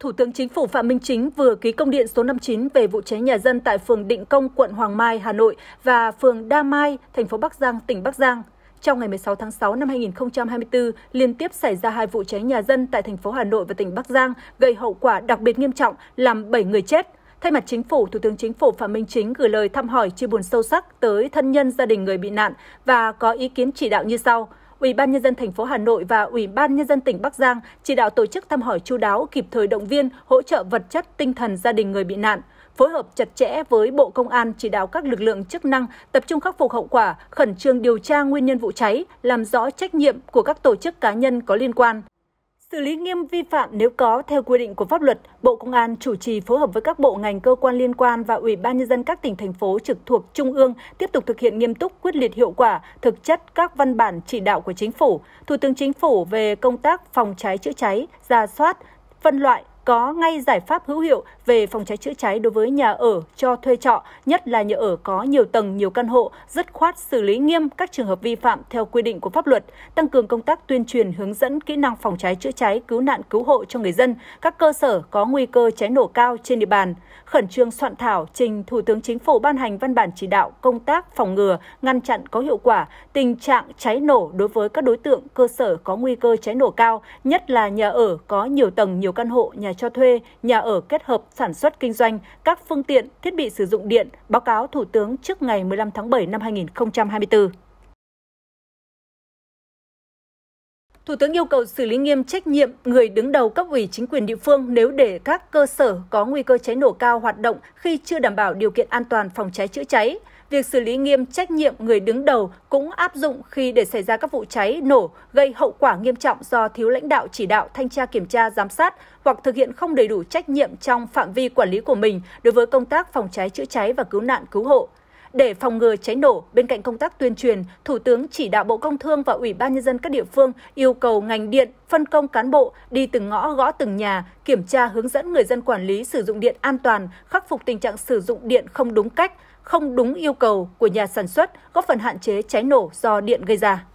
Thủ tướng Chính phủ Phạm Minh Chính vừa ký công điện số 59 về vụ cháy nhà dân tại phường Định Công, quận Hoàng Mai, Hà Nội và phường Đa Mai, thành phố Bắc Giang, tỉnh Bắc Giang. Trong ngày 16 tháng 6 năm 2024, liên tiếp xảy ra hai vụ cháy nhà dân tại thành phố Hà Nội và tỉnh Bắc Giang gây hậu quả đặc biệt nghiêm trọng, làm 7 người chết. Thay mặt Chính phủ, Thủ tướng Chính phủ Phạm Minh Chính gửi lời thăm hỏi chia buồn sâu sắc tới thân nhân gia đình người bị nạn và có ý kiến chỉ đạo như sau – Ủy ban nhân dân thành phố Hà Nội và Ủy ban nhân dân tỉnh Bắc Giang chỉ đạo tổ chức thăm hỏi chu đáo, kịp thời động viên, hỗ trợ vật chất, tinh thần gia đình người bị nạn phối hợp chặt chẽ với Bộ Công an chỉ đạo các lực lượng chức năng tập trung khắc phục hậu quả, khẩn trương điều tra nguyên nhân vụ cháy, làm rõ trách nhiệm của các tổ chức cá nhân có liên quan. Xử lý nghiêm vi phạm nếu có theo quy định của pháp luật, Bộ Công an chủ trì phối hợp với các bộ ngành cơ quan liên quan và Ủy ban nhân dân các tỉnh thành phố trực thuộc trung ương tiếp tục thực hiện nghiêm túc, quyết liệt hiệu quả thực chất các văn bản chỉ đạo của chính phủ, Thủ tướng chính phủ về công tác phòng cháy chữa cháy, ra soát, phân loại, có ngay giải pháp hữu hiệu về phòng cháy chữa cháy đối với nhà ở cho thuê trọ, nhất là nhà ở có nhiều tầng, nhiều căn hộ, dứt khoát xử lý nghiêm các trường hợp vi phạm theo quy định của pháp luật, tăng cường công tác tuyên truyền hướng dẫn kỹ năng phòng cháy chữa cháy, cứu nạn cứu hộ cho người dân, các cơ sở có nguy cơ cháy nổ cao trên địa bàn, khẩn trương soạn thảo trình Thủ tướng Chính phủ ban hành văn bản chỉ đạo công tác phòng ngừa, ngăn chặn có hiệu quả tình trạng cháy nổ đối với các đối tượng cơ sở có nguy cơ cháy nổ cao, nhất là nhà ở có nhiều tầng, nhiều căn hộ, nhà cho thuê, nhà ở kết hợp sản xuất kinh doanh, các phương tiện, thiết bị sử dụng điện báo cáo Thủ tướng trước ngày 15 tháng 7 năm 2024. Thủ tướng yêu cầu xử lý nghiêm trách nhiệm người đứng đầu cấp ủy chính quyền địa phương nếu để các cơ sở có nguy cơ cháy nổ cao hoạt động khi chưa đảm bảo điều kiện an toàn phòng cháy chữa cháy. Việc xử lý nghiêm trách nhiệm người đứng đầu cũng áp dụng khi để xảy ra các vụ cháy nổ gây hậu quả nghiêm trọng do thiếu lãnh đạo chỉ đạo thanh tra kiểm tra giám sát hoặc thực hiện không đầy đủ trách nhiệm trong phạm vi quản lý của mình đối với công tác phòng cháy chữa cháy và cứu nạn cứu hộ. Để phòng ngừa cháy nổ, bên cạnh công tác tuyên truyền, Thủ tướng chỉ đạo Bộ Công Thương và Ủy ban Nhân dân các địa phương yêu cầu ngành điện phân công cán bộ đi từng ngõ gõ từng nhà, kiểm tra hướng dẫn người dân quản lý sử dụng điện an toàn, khắc phục tình trạng sử dụng điện không đúng cách, không đúng yêu cầu của nhà sản xuất, góp phần hạn chế cháy nổ do điện gây ra.